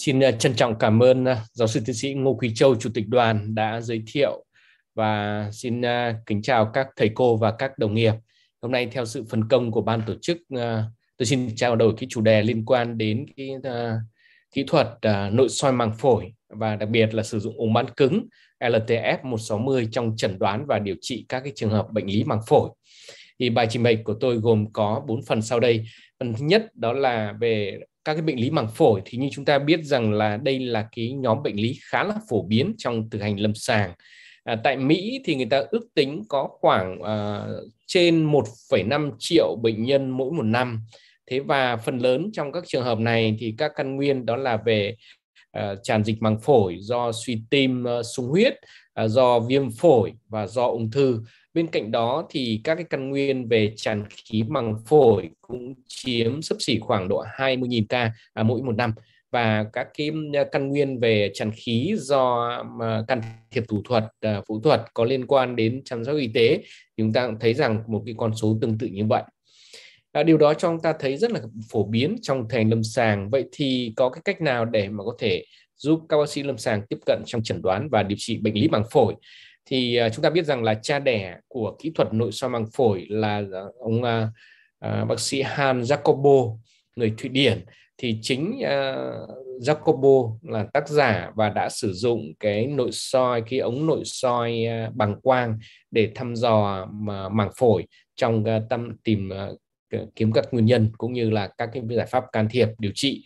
Xin ờ, trân trọng cảm ơn ờ, giáo sư tiến sĩ Ngô Quý Châu, Chủ tịch đoàn đã giới thiệu và xin ờ, kính chào các thầy cô và các đồng nghiệp. Hôm nay theo sự phân công của ban tổ chức, tôi xin trao đổi cái chủ đề liên quan đến cái kỹ thuật nội soi màng phổi và đặc biệt là sử dụng ống bán cứng LTF 160 trong chẩn đoán và điều trị các cái trường hợp bệnh lý màng phổi. Thì bài trình bày của tôi gồm có 4 phần sau đây phần thứ nhất đó là về các cái bệnh lý màng phổi thì như chúng ta biết rằng là đây là cái nhóm bệnh lý khá là phổ biến trong thực hành lâm sàng À, tại Mỹ thì người ta ước tính có khoảng à, trên 1,5 triệu bệnh nhân mỗi một năm. Thế và phần lớn trong các trường hợp này thì các căn nguyên đó là về à, tràn dịch màng phổi do suy tim à, sung huyết, à, do viêm phổi và do ung thư bên cạnh đó thì các cái căn nguyên về tràn khí màng phổi cũng chiếm sấp xỉ khoảng độ 20.000 ca à, mỗi một năm và các cái à, căn nguyên về tràn khí do mà can thiệp thủ thuật à, phẫu thuật có liên quan đến chăm sóc y tế chúng ta cũng thấy rằng một cái con số tương tự như vậy À, điều đó cho chúng ta thấy rất là phổ biến trong thành lâm sàng. Vậy thì có cái cách nào để mà có thể giúp các bác sĩ lâm sàng tiếp cận trong chẩn đoán và điều trị bệnh lý màng phổi thì ờ, chúng ta biết rằng là cha đẻ của kỹ thuật nội soi màng phổi là ờ, ông uh, bác sĩ Han Jacobo người Thụy Điển thì chính uh, Jacobo là tác giả và đã sử dụng cái nội soi cái ống nội soi uh, bằng quang để thăm dò mà màng phổi trong uh, tâm tìm uh, kiếm các nguyên nhân cũng như là các cái giải pháp can thiệp điều trị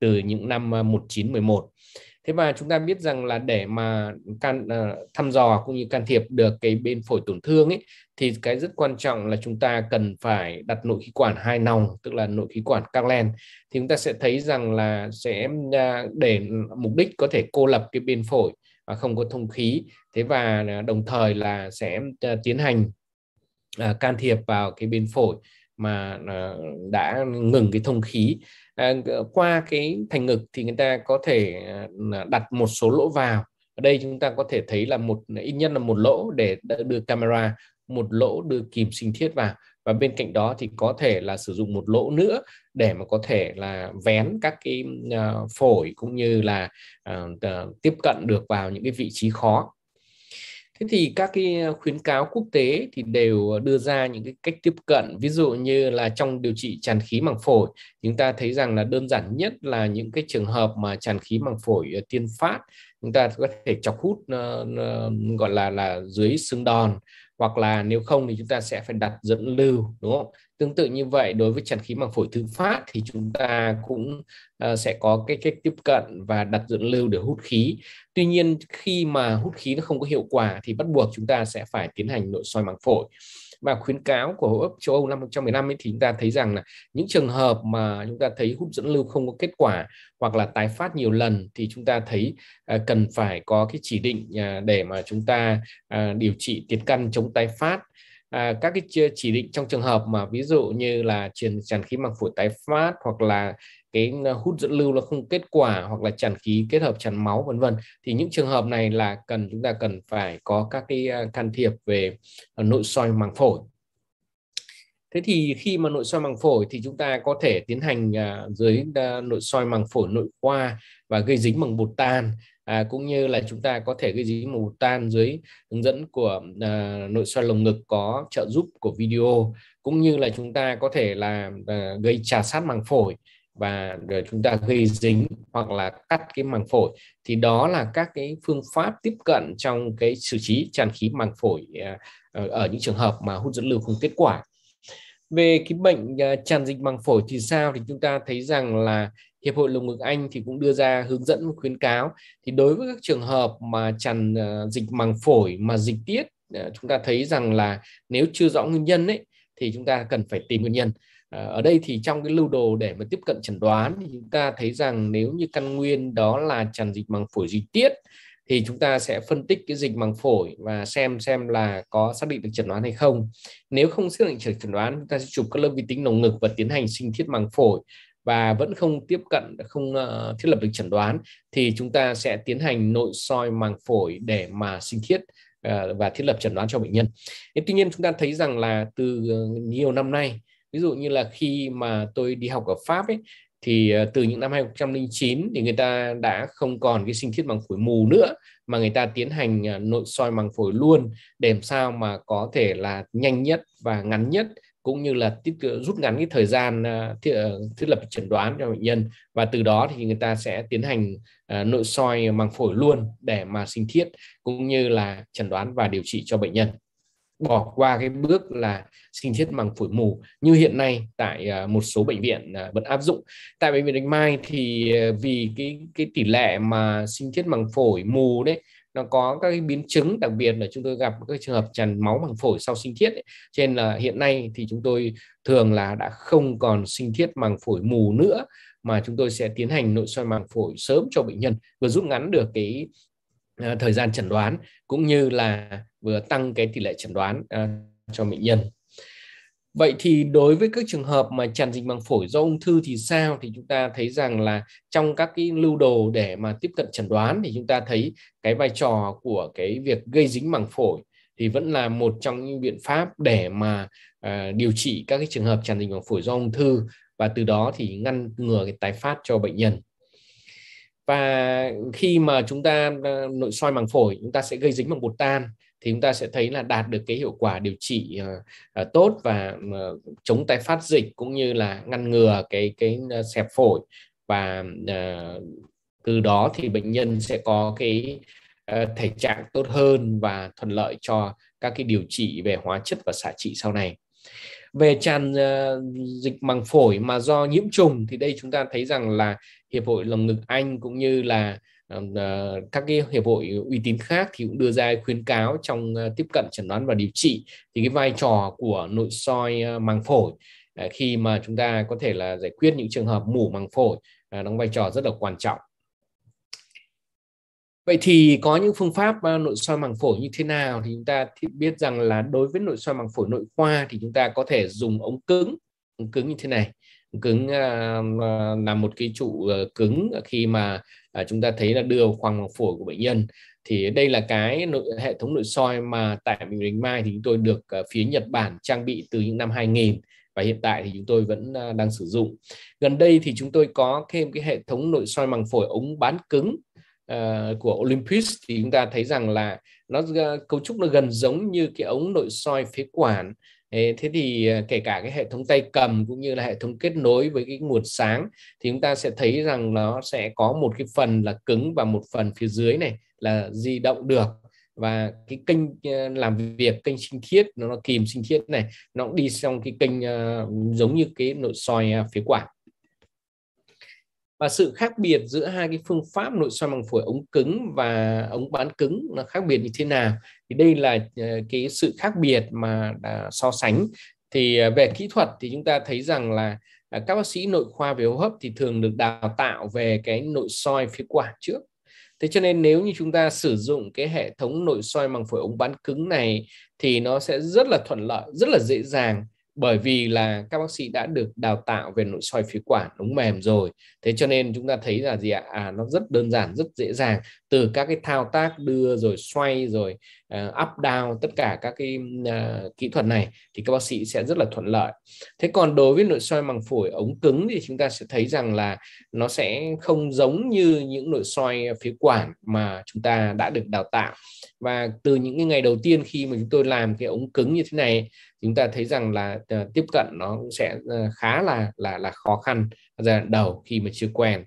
từ những năm 1911 thế và chúng ta biết rằng là để mà can ờ, thăm dò cũng như can thiệp được cái bên phổi tổn thương ấy thì cái rất quan trọng là chúng ta cần phải đặt nội khí quản hai nòng tức là nội khí quản các len thì chúng ta sẽ thấy rằng là sẽ ờ, để mục đích có thể cô lập cái bên phổi và không có thông khí thế và ờ, đồng thời là sẽ tiến hành can thiệp vào cái bên phổi mà đã ngừng cái thông khí À, qua cái thành ngực thì người ta có thể à, đặt một số lỗ vào ở đây chúng ta có thể thấy là một ít nhất là một lỗ để đưa camera một lỗ đưa kìm sinh thiết vào và bên cạnh đó thì có thể là sử dụng một lỗ nữa để mà có thể là vén các cái à, phổi cũng như là tiếp cận được vào những cái vị trí khó Thế thì các cái khuyến cáo quốc tế thì đều đưa ra những cái cách tiếp cận ví dụ như là trong điều trị tràn khí màng phổi chúng ta thấy rằng là đơn giản nhất là những cái trường hợp mà tràn khí màng phổi ờ, tiên phát chúng ta có thể chọc hút ờ, ờ, gọi là là dưới xương đòn hoặc là nếu không thì chúng ta sẽ phải đặt dẫn lưu đúng không tương tự như vậy đối với tràn khí màng phổi thứ phát thì chúng ta cũng uh, sẽ có cái cách tiếp cận và đặt dẫn lưu để hút khí tuy nhiên khi mà hút khí nó không có hiệu quả thì bắt buộc chúng ta sẽ phải tiến hành nội soi màng phổi và khuyến cáo của hội hấp châu Âu năm 2015 ấy, thì chúng ta thấy rằng là những trường hợp mà chúng ta thấy hút dẫn lưu không có kết quả hoặc là tái phát nhiều lần thì chúng ta thấy ờ, cần phải có cái chỉ định à, để mà chúng ta ờ, điều trị tiến căn chống tái phát à, các cái chỉ định trong trường hợp mà ví dụ như là truyền tràn khí màng phổi tái phát hoặc là cái ờ, hút dẫn lưu nó không kết quả hoặc là tràn khí kết hợp tràn máu vân vân thì những trường hợp này là cần chúng ta cần phải có các cái ờ, can thiệp về ờ, nội soi màng phổi thế thì khi mà nội soi màng phổi thì chúng ta có thể tiến hành à, dưới nội soi màng phổi nội khoa và gây dính bằng bột tan à, cũng như là chúng ta có thể gây dí mù tan dưới hướng dẫn của à, nội soi lồng ngực có trợ giúp của video cũng như là chúng ta có thể là à, gây trà sát màng phổi và để à, chúng ta gây dính hoặc là cắt cái màng phổi thì đó là các cái phương pháp tiếp cận trong cái xử trí tràn khí màng phổi à, ở những trường hợp mà hút dẫn lưu không kết quả về cái bệnh à, tràn dịch màng phổi thì sao thì chúng ta thấy rằng là hiệp hội lồng ngực Anh thì cũng đưa ra hướng dẫn khuyến cáo thì đối với các trường hợp mà tràn à, dịch màng phổi mà dịch tiết à, chúng ta thấy rằng là nếu chưa rõ nguyên nhân ấy thì chúng ta cần phải tìm nguyên nhân ở đây thì trong cái lưu đồ để mà tiếp cận chẩn đoán thì chúng ta thấy rằng nếu như căn nguyên đó là tràn dịch màng phổi dịch tiết thì chúng ta sẽ phân tích cái dịch màng phổi và xem xem là có xác định được chẩn đoán hay không nếu không xác định được chẩn đoán chúng ta sẽ chụp các lớp vi tính lồng ngực và tiến hành sinh thiết màng phổi và vẫn không tiếp cận không ờ, thiết lập được chẩn đoán thì chúng ta sẽ tiến hành nội soi màng phổi để mà sinh thiết ờ, và thiết lập chẩn đoán cho bệnh nhân. Thế tuy nhiên chúng ta thấy rằng là từ ờ, nhiều năm nay ví dụ như là khi mà tôi đi học ở Pháp ấy thì ờ, từ những năm 2009 thì người ta đã không còn cái sinh thiết bằng phổi mù nữa mà người ta tiến hành ờ, nội soi bằng phổi luôn để làm sao mà có thể là nhanh nhất và ngắn nhất cũng như là tiết rút ngắn cái thời gian ờ, thiết, thiết lập chẩn đoán cho bệnh nhân và từ đó thì người ta sẽ tiến hành nội soi màng phổi luôn để mà sinh thiết cũng như là chẩn đoán và điều trị cho bệnh nhân bỏ qua cái bước là sinh thiết bằng phổi mù như hiện nay tại à, một số bệnh viện à, vẫn áp dụng tại bệnh viện Bạch Mai thì à, vì cái cái tỷ lệ mà sinh thiết bằng phổi mù đấy nó có các cái biến chứng đặc biệt là chúng tôi gặp các trường hợp tràn máu bằng phổi sau sinh thiết ấy. trên là hiện nay thì chúng tôi thường là đã không còn sinh thiết bằng phổi mù nữa mà chúng tôi sẽ tiến hành nội soi màng phổi sớm cho bệnh nhân vừa rút ngắn được cái Ờ, thời gian chẩn đoán cũng như là vừa tăng cái tỷ lệ chẩn đoán ờ, cho bệnh nhân Vậy thì đối với các trường hợp mà tràn dịch màng phổi do ung thư thì sao? Thì chúng ta thấy rằng là trong các cái lưu đồ để mà tiếp cận chẩn đoán thì chúng ta thấy cái vai trò của cái việc gây dính màng phổi thì vẫn là một trong những biện pháp để mà uh, điều trị các cái trường hợp tràn dịch màng phổi do ung thư và từ đó thì ngăn ngừa cái tái phát cho bệnh nhân và khi mà chúng ta ờ, nội soi màng phổi chúng ta sẽ gây dính bằng bột tan thì chúng ta sẽ thấy là đạt được cái hiệu quả điều trị uh, tốt và uh, chống tái phát dịch cũng như là ngăn ngừa cái cái xẹp phổi và từ đó thì bệnh nhân sẽ có cái thể trạng tốt hơn và thuận lợi cho các cái điều trị về hóa chất và xạ trị sau này về tràn uh, dịch màng phổi mà do nhiễm trùng thì đây chúng ta thấy rằng là hiệp hội lồng ngực Anh cũng như là uh, các cái hiệp hội uy tín khác thì cũng đưa ra khuyến cáo trong uh, tiếp cận chẩn đoán và điều trị thì cái vai trò của nội soi uh, màng phổi uh, khi mà chúng ta có thể là giải quyết những trường hợp mủ màng phổi uh, đóng vai trò rất là quan trọng Vậy thì có những phương pháp ờ, nội soi màng phổi như thế nào thì chúng ta biết rằng là đối với nội soi màng phổi nội khoa thì chúng ta có thể dùng ống cứng, ống cứng như thế này. Ống cứng ờ, ờ, là một cái trụ cứng khi mà chúng ta thấy là đưa khoang màng phổi của bệnh nhân thì đây là cái nội, hệ thống nội soi mà tại bệnh viện Mai thì chúng tôi được phía Nhật Bản trang bị từ những năm 2000 và hiện tại thì chúng tôi vẫn đang sử dụng. Gần đây thì chúng tôi có thêm cái hệ thống nội soi màng phổi ống bán cứng Ờ, của Olympus thì chúng ta thấy rằng là nó ờ, cấu trúc nó gần giống như cái ống nội soi phế quản thế thì ờ, kể cả cái hệ thống tay cầm cũng như là hệ thống kết nối với cái nguồn sáng thì chúng ta sẽ thấy rằng nó sẽ có một cái phần là cứng và một phần phía dưới này là di động được và cái kênh làm việc kênh sinh thiết nó, kìm sinh thiết này nó cũng đi trong cái kênh giống như cái nội soi phế quản và sự khác biệt giữa hai cái phương pháp nội soi màng phổi ống cứng và ống bán cứng nó khác biệt như thế nào thì đây là ờ, cái sự khác biệt mà đã so sánh thì ờ, về kỹ thuật thì chúng ta thấy rằng là ờ, các bác sĩ nội khoa về hô hấp thì thường được đào tạo về cái nội soi phế quản trước thế cho nên nếu như chúng ta sử dụng cái hệ thống nội soi màng phổi ống bán cứng này thì nó sẽ rất là thuận lợi rất là dễ dàng bởi vì là các bác sĩ đã được đào tạo về nội soi phế quản ống mềm rồi thế cho nên chúng ta thấy là gì ạ à, nó rất đơn giản rất dễ dàng từ các cái thao tác đưa rồi xoay rồi uh, up down tất cả các cái uh, kỹ thuật này thì các bác sĩ sẽ rất là thuận lợi thế còn đối với nội soi màng phổi ống cứng thì chúng ta sẽ thấy rằng là nó sẽ không giống như những nội soi phế quản mà chúng ta đã được đào tạo và từ những cái ngày đầu tiên khi mà chúng tôi làm cái ống cứng như thế này chúng ta thấy rằng là uh, tiếp cận nó cũng sẽ uh, khá là là là khó khăn giai đoạn đầu khi mà chưa quen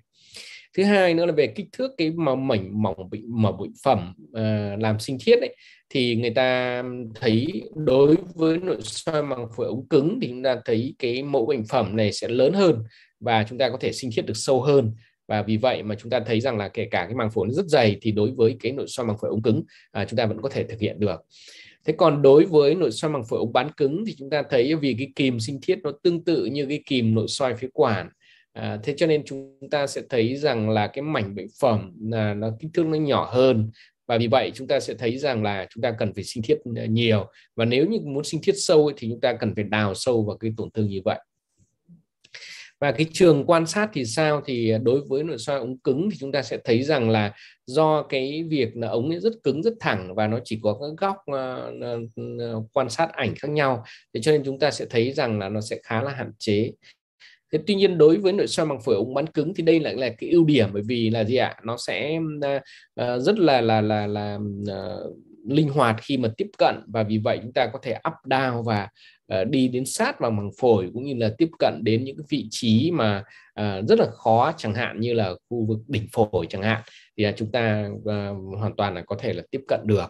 thứ hai nữa là về kích thước cái mà mảnh mỏng bị mở bụi phẩm uh, làm sinh thiết ấy, thì người ta thấy đối với nội soi màng phổi ống cứng thì chúng ta thấy cái mẫu bệnh phẩm này sẽ lớn hơn và chúng ta có thể sinh thiết được sâu hơn và vì vậy mà chúng ta thấy rằng là kể cả cái màng phổi nó rất dày thì đối với cái nội soi màng phổi ống cứng à, chúng ta vẫn có thể thực hiện được thế còn đối với nội soi màng phổi ống bán cứng thì chúng ta thấy vì cái kìm sinh thiết nó tương tự như cái kìm nội soi phế quản À, thế cho nên chúng ta sẽ thấy rằng là cái mảnh bệnh phẩm là nó kích thước nó nhỏ hơn và vì vậy chúng ta sẽ thấy rằng là chúng ta cần phải sinh thiết à, nhiều và nếu như muốn sinh thiết sâu ấy, thì chúng ta cần phải đào sâu vào cái tổn thương như vậy và cái trường quan sát thì sao thì à, đối với nội soi ống cứng thì chúng ta sẽ thấy rằng là do cái việc là ống ấy rất cứng rất thẳng và nó chỉ có các góc à, quan sát ảnh khác nhau thế cho nên chúng ta sẽ thấy rằng là nó sẽ khá là hạn chế thế tuy nhiên đối với nội soi bằng phổi ống bán cứng thì đây lại là, cái ưu điểm bởi vì là gì ạ nó sẽ uh, rất là là là là uh, linh hoạt khi mà tiếp cận và vì vậy chúng ta có thể up down và uh, đi đến sát vào màng phổi cũng như là tiếp cận đến những vị trí mà uh, rất là khó chẳng hạn như là khu vực đỉnh phổi chẳng hạn thì uh, chúng ta uh, hoàn toàn là có thể là tiếp cận được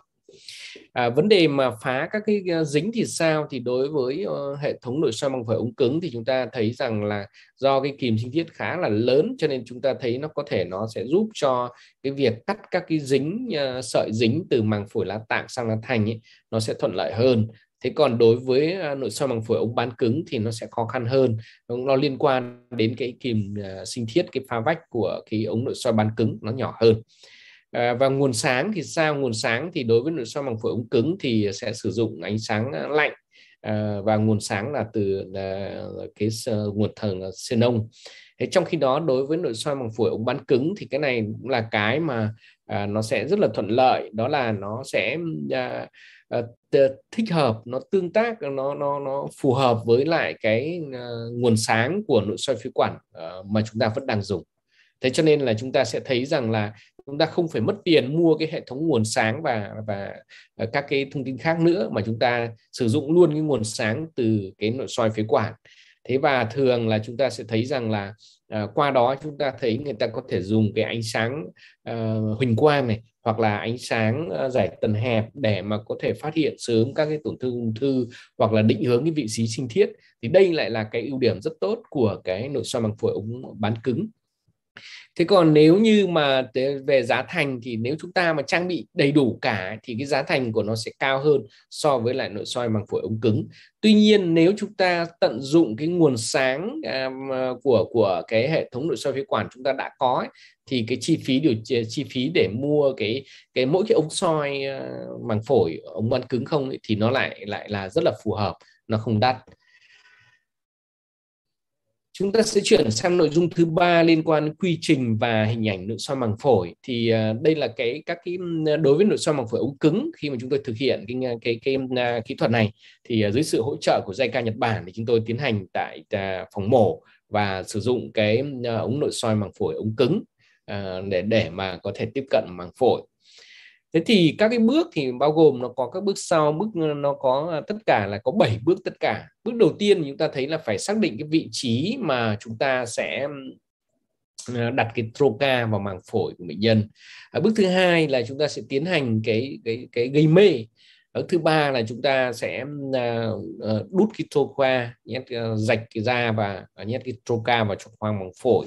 à, vấn đề mà phá các cái ờ, dính thì sao thì đối với uh, hệ thống nội soi bằng phổi ống cứng thì chúng ta thấy rằng là do cái kìm sinh thiết khá là lớn cho nên chúng ta thấy nó có thể nó sẽ giúp cho cái việc cắt các cái dính uh, sợi dính từ màng phổi lá tạng sang lá thành ấy, nó sẽ thuận lợi hơn thế còn đối với nội soi bằng phổi ống bán cứng thì nó sẽ khó khăn hơn nó liên quan đến cái kìm sinh thiết cái pha vách của cái ống nội soi bán cứng nó nhỏ hơn À, và nguồn sáng thì sao? Nguồn sáng thì đối với nội soi màng phổi ống cứng thì sẽ sử dụng ánh sáng ờ, lạnh à, và nguồn sáng là từ à, cái uh, nguồn thần là xenon. Thế trong khi đó đối với nội soi màng phổi ống bán cứng thì cái này cũng là cái mà à, nó sẽ rất là thuận lợi đó là nó sẽ à, à, thích hợp nó tương tác nó nó nó phù hợp với lại cái à, nguồn sáng của nội soi phế quản à, mà chúng ta vẫn đang dùng thế cho nên là chúng ta sẽ thấy rằng là chúng ta không phải mất tiền mua cái hệ thống nguồn sáng và và à, các cái thông tin khác nữa mà chúng ta sử dụng luôn cái nguồn sáng từ cái nội soi phế quản thế và thường là chúng ta sẽ thấy rằng là à, qua đó chúng ta thấy người ta có thể dùng cái ánh sáng à, huỳnh quang này hoặc là ánh sáng à, giải tần hẹp để mà có thể phát hiện sớm các cái tổn thương ung thư hoặc là định hướng cái vị trí sinh thiết thì đây lại là cái ưu điểm rất tốt của cái nội soi bằng phổi ống bán cứng thế còn nếu như mà về giá thành thì nếu chúng ta mà trang bị đầy đủ cả thì cái giá thành của nó sẽ cao hơn so với lại nội soi bằng phổi ống cứng tuy nhiên nếu chúng ta tận dụng cái nguồn sáng à, của của cái hệ thống nội soi phế quản chúng ta đã có ấy, thì cái chi phí điều chi phí để mua cái cái mỗi cái ống soi uh, à, màng phổi ống ban cứng không ấy, thì nó lại lại là rất là phù hợp nó không đắt chúng ta sẽ chuyển sang nội dung thứ ba liên quan đến quy trình và hình ảnh nội soi màng phổi thì à, đây là cái các cái đối với nội soi màng phổi ống cứng khi mà chúng tôi thực hiện cái à, cái cái, cái à, kỹ thuật này thì dưới sự hỗ trợ của Jica Nhật Bản thì chúng tôi tiến hành tại phòng mổ và sử dụng cái ống nội soi màng phổi ống cứng để để mà có thể tiếp cận màng phổi thế thì các cái bước thì bao gồm nó có các bước sau bước ờ, nó có ờ, tất cả là có 7 bước tất cả bước đầu tiên chúng ta thấy là phải xác định cái vị trí mà chúng ta sẽ ờ, đặt cái troca vào màng phổi của bệnh nhân à, bước thứ hai là chúng ta sẽ tiến hành cái cái cái gây mê ở thứ ba là chúng ta sẽ đút cái troca nhét rạch cái da và nhét cái troca vào trong khoang màng phổi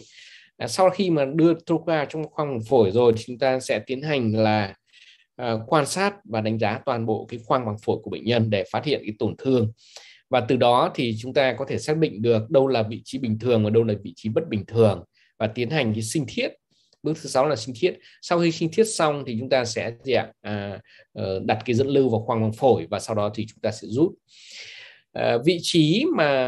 à, sau khi mà đưa troca trong khoang màng phổi rồi thì chúng ta sẽ tiến hành là Ờ, quan sát và đánh giá toàn bộ cái khoang bằng phổi của bệnh nhân để phát hiện cái tổn thương và từ đó thì chúng ta có thể xác định được đâu là vị trí bình thường và đâu là vị trí bất bình thường và tiến hành cái sinh thiết bước thứ sáu là sinh thiết sau khi sinh thiết xong thì chúng ta sẽ gì ạ à, ờ, đặt cái dẫn lưu vào khoang bằng phổi và sau đó thì chúng ta sẽ rút Ờ, vị trí mà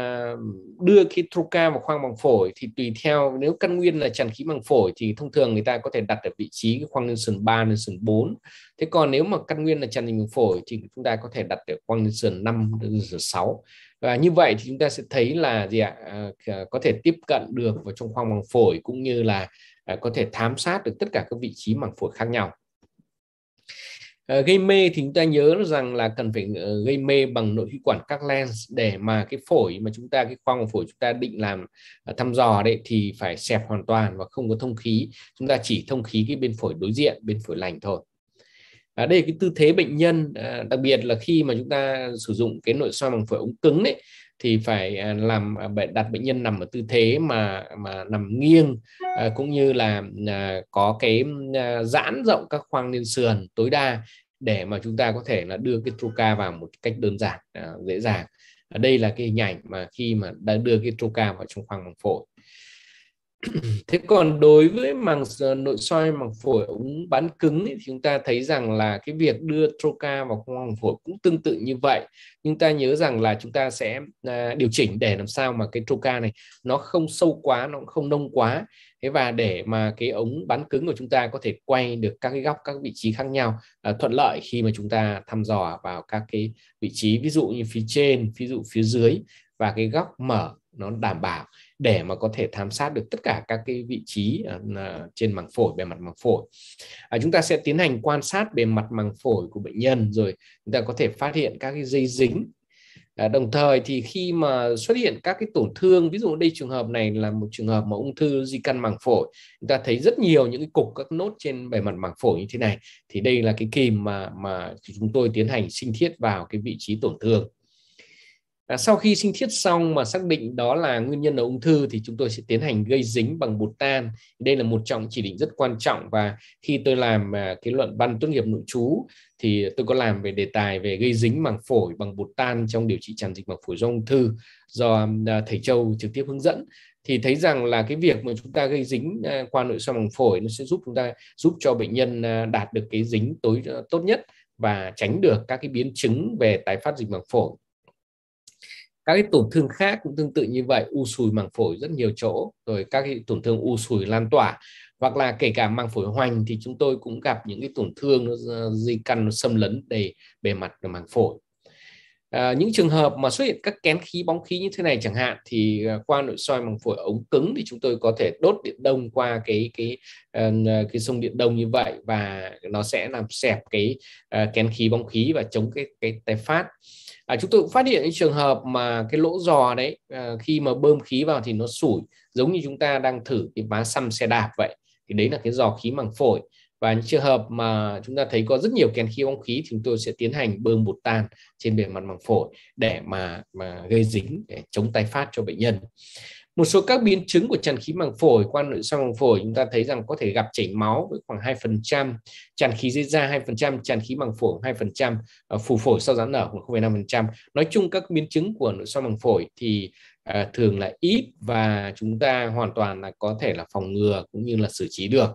đưa cái troca vào khoang bằng phổi thì tùy theo nếu căn nguyên là tràn khí bằng phổi thì thông thường người ta có thể đặt ở vị trí khoang Nelson 3, Nelson 4. Thế còn nếu mà căn nguyên là tràn khí bằng phổi thì chúng ta có thể đặt ở khoang Nelson 5, Nelson 6. Và như vậy thì chúng ta sẽ thấy là gì ạ? À, có thể tiếp cận được vào trong khoang bằng phổi cũng như là ờ, có thể thám sát được tất cả các vị trí bằng phổi khác nhau. Ờ, gây mê thì chúng ta nhớ rằng là cần phải ờ, gây mê bằng nội khí quản các lens để mà cái phổi mà chúng ta cái khoang phổi chúng ta định làm ờ, thăm dò đấy thì phải xẹp hoàn toàn và không có thông khí chúng ta chỉ thông khí cái bên phổi đối diện bên phổi lành thôi À, đây là cái tư thế bệnh nhân à, đặc biệt là khi mà chúng ta sử dụng cái nội soi bằng phổi ống cứng đấy thì phải à, làm à, đặt bệnh nhân nằm ở tư thế mà mà nằm nghiêng à, cũng như là có cái giãn rộng các khoang lên sườn tối đa để mà chúng ta có thể là đưa cái troca vào một cách đơn giản dễ dàng đây là cái hình ảnh mà khi mà đã đưa cái troca vào trong khoang bằng phổi thế còn đối với màng nội soi màng phổi ống bán cứng thì chúng ta thấy rằng là cái việc đưa troca vào khoang màng phổi cũng tương tự như vậy nhưng ta nhớ rằng là chúng ta sẽ à, điều chỉnh để làm sao mà cái troca này nó không sâu quá nó không nông quá thế và để mà cái ống bán cứng của chúng ta có thể quay được các cái góc các vị trí khác nhau à, thuận lợi khi mà chúng ta thăm dò vào các cái vị trí ví dụ như phía trên ví dụ phía dưới và cái góc mở nó đảm bảo để mà có thể tham sát được tất cả các cái vị trí ờ, ờ, trên màng phổi bề mặt màng phổi à, chúng ta sẽ tiến hành quan sát bề mặt màng phổi của bệnh nhân rồi chúng ta có thể phát hiện các cái dây dính À, đồng thời thì khi mà xuất hiện các cái tổn thương ví dụ đây trường hợp này là một trường hợp mà ung thư di căn màng phổi chúng ta thấy rất nhiều những cái cục các nốt trên bề mặt màng phổi như thế này thì đây là cái kìm mà mà chúng tôi tiến hành sinh thiết vào cái vị trí tổn thương à, sau khi sinh thiết xong mà xác định đó là nguyên nhân là ung thư thì chúng tôi sẽ tiến hành gây dính bằng bột tan đây là một trọng chỉ định rất quan trọng và khi tôi làm à, cái luận văn tốt nghiệp nội trú thì tôi có làm về đề tài về gây dính màng phổi bằng bột tan trong điều trị tràn dịch màng phổi do ung thư do à, thầy châu trực tiếp hướng dẫn thì thấy rằng là cái việc mà chúng ta gây dính à, qua nội soi màng phổi nó sẽ giúp chúng ta giúp cho bệnh nhân à, đạt được cái dính tối à, tốt nhất và tránh được các cái biến chứng về tái phát dịch màng phổi các cái tổn thương khác cũng tương tự như vậy u sùi màng phổi rất nhiều chỗ rồi các cái tổn thương u sùi lan tỏa hoặc là kể cả màng phổi hoành thì chúng tôi cũng gặp những cái tổn thương di căn xâm lấn đầy bề mặt của màng phổi À, những trường hợp mà xuất hiện các kén khí bóng khí như thế này chẳng hạn thì à, qua nội soi màng phổi ống cứng thì chúng tôi có thể đốt điện đông qua cái cái à, à, cái sông điện đông như vậy và nó sẽ làm xẹp cái uh, kén khí bóng khí và chống cái cái tái phát à, chúng tôi cũng phát hiện những trường hợp mà cái lỗ giò đấy à, khi mà bơm khí vào thì nó sủi giống như chúng ta đang thử cái vá xăm xe đạp vậy thì đấy là cái giò khí màng phổi và những trường hợp mà chúng ta thấy có rất nhiều kèn khí bóng khí chúng tôi sẽ tiến hành bơm bột tan trên bề mặt màng phổi để mà mà gây dính để chống tái phát cho bệnh nhân một số các biến chứng của tràn khí màng phổi qua nội soi màng phổi chúng ta thấy rằng có thể gặp chảy máu với khoảng 2%, tràn khí dưới da 2%, tràn khí màng phổi 2%, ờ, phù phổi sau giãn nở khoảng 0,5%. Nói chung các biến chứng của nội soi màng phổi thì à, thường là ít và chúng ta hoàn toàn là có thể là phòng ngừa cũng như là xử trí được.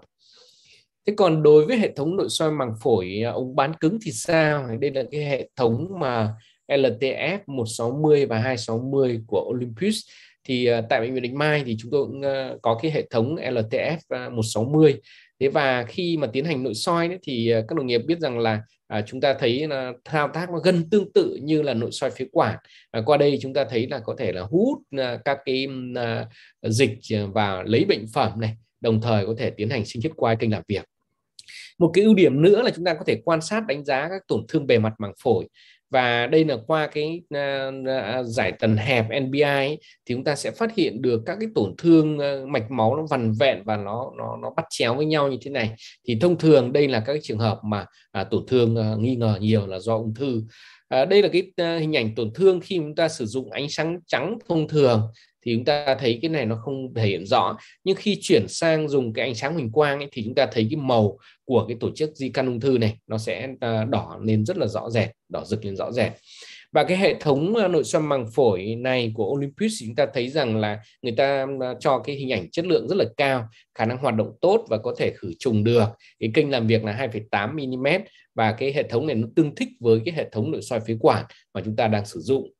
Thế còn đối với hệ thống nội soi màng phổi ờ, ống bán cứng thì sao? Đây là cái hệ thống mà LTF 160 và 260 của Olympus thì ờ, tại bệnh viện Bạch Mai thì chúng tôi cũng ờ, có cái hệ thống LTF 160 ờ, thế và khi mà tiến hành nội soi đấy, thì các đồng nghiệp biết rằng là à, chúng ta thấy là thao tác nó gần tương tự như là nội soi phế quản à, qua đây chúng ta thấy là có thể là hút à, các cái à, dịch và lấy bệnh phẩm này đồng thời có thể tiến hành sinh thiết quai kênh làm việc một cái ưu điểm nữa là chúng ta có thể quan sát đánh giá các tổn thương bề mặt màng phổi và đây là qua cái uh, giải tần hẹp NBI ấy, thì chúng ta sẽ phát hiện được các cái tổn thương uh, mạch máu nó vằn vẹn và nó nó nó bắt chéo với nhau như thế này thì thông thường đây là các trường hợp mà uh, tổn thương uh, nghi ngờ nhiều là do ung thư À, đây là cái uh, hình ảnh tổn thương khi chúng ta sử dụng ánh sáng trắng thông thường thì chúng ta thấy cái này nó không thể hiện rõ nhưng khi chuyển sang dùng cái ánh sáng huỳnh quang ấy, thì chúng ta thấy cái màu của cái tổ chức di căn ung thư này nó sẽ à, đỏ lên rất là rõ rệt đỏ rực lên rõ rệt và cái hệ thống à, nội soi màng phổi này của Olympus thì chúng ta thấy rằng là người ta à, cho cái hình ảnh chất lượng rất là cao, khả năng hoạt động tốt và có thể khử trùng được. Cái kênh làm việc là 2,8 mm và cái hệ thống này nó tương thích với cái hệ thống nội soi phế quản mà chúng ta đang sử dụng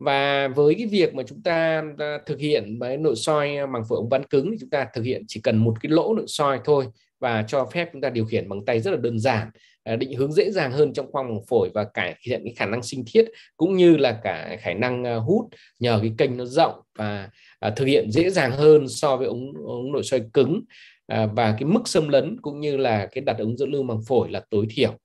và với cái việc mà chúng ta à, thực hiện với nội soi à, bằng phổi ống ván cứng thì chúng ta thực hiện chỉ cần một cái lỗ nội soi thôi và cho phép chúng ta điều khiển bằng tay rất là đơn giản à, định hướng dễ dàng hơn trong khoang bằng phổi và cải thiện cái khả năng sinh thiết cũng như là cả khả năng hút nhờ cái kênh nó rộng và thực hiện dễ dàng hơn so với ống ống nội soi cứng và cái mức xâm lấn cũng như là cái đặt ống dẫn lưu bằng phổi là tối thiểu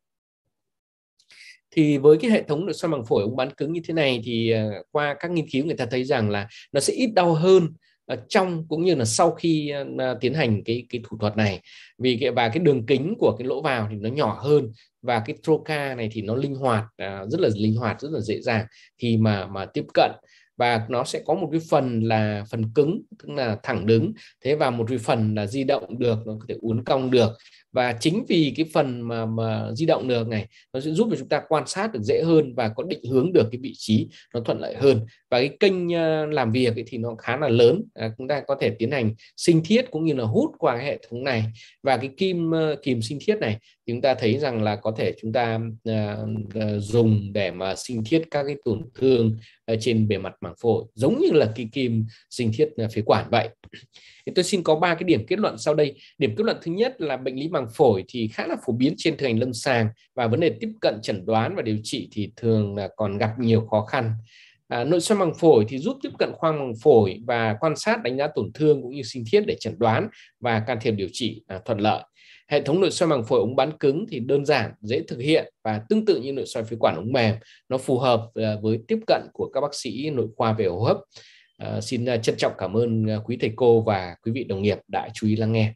thì với cái hệ thống nội soi màng phổi ống bán cứng như thế này thì ờ, qua các nghiên cứu người ta thấy rằng là nó sẽ ít đau hơn ờ, trong cũng như là sau khi ờ, tiến hành cái cái thủ thuật này vì cái và cái đường kính của cái lỗ vào thì nó nhỏ hơn và cái troca này thì nó linh hoạt à, rất là linh hoạt rất là dễ dàng thì mà mà tiếp cận và nó sẽ có một cái phần là phần cứng tức là thẳng đứng thế và một cái phần là di động được nó có thể uốn cong được và chính vì cái phần mà mà di động được này nó sẽ giúp cho chúng ta quan sát được dễ hơn và có định hướng được cái vị trí nó thuận lợi hơn và cái kênh ờ, làm việc thì nó khá là lớn à, chúng ta có thể tiến hành sinh thiết cũng như là hút qua hệ thống này và cái kim ờ, kìm sinh thiết này chúng ta thấy rằng là có thể chúng ta uh, dùng để mà sinh thiết các cái tổn thương trên bề mặt màng phổi giống như là cái kim sinh thiết phế quản vậy thì tôi xin có ba cái điểm kết luận sau đây điểm kết luận thứ nhất là bệnh lý màng phổi thì khá là phổ biến trên thực hành lâm sàng và vấn đề tiếp cận chẩn đoán và điều trị thì thường là còn gặp nhiều khó khăn À, nội soi màng phổi thì giúp tiếp cận khoang màng phổi và quan sát đánh giá tổn thương cũng như sinh thiết để chẩn đoán và can thiệp điều trị à, thuận lợi. Hệ thống nội soi màng phổi ống bán cứng thì đơn giản, dễ thực hiện và tương tự như nội soi phế quản ống mềm, nó phù hợp à, với tiếp cận của các bác sĩ nội khoa về hô hấp. Ờ, xin ờ, trân trọng cảm ơn ờ, quý thầy cô và quý vị đồng nghiệp đã chú ý lắng nghe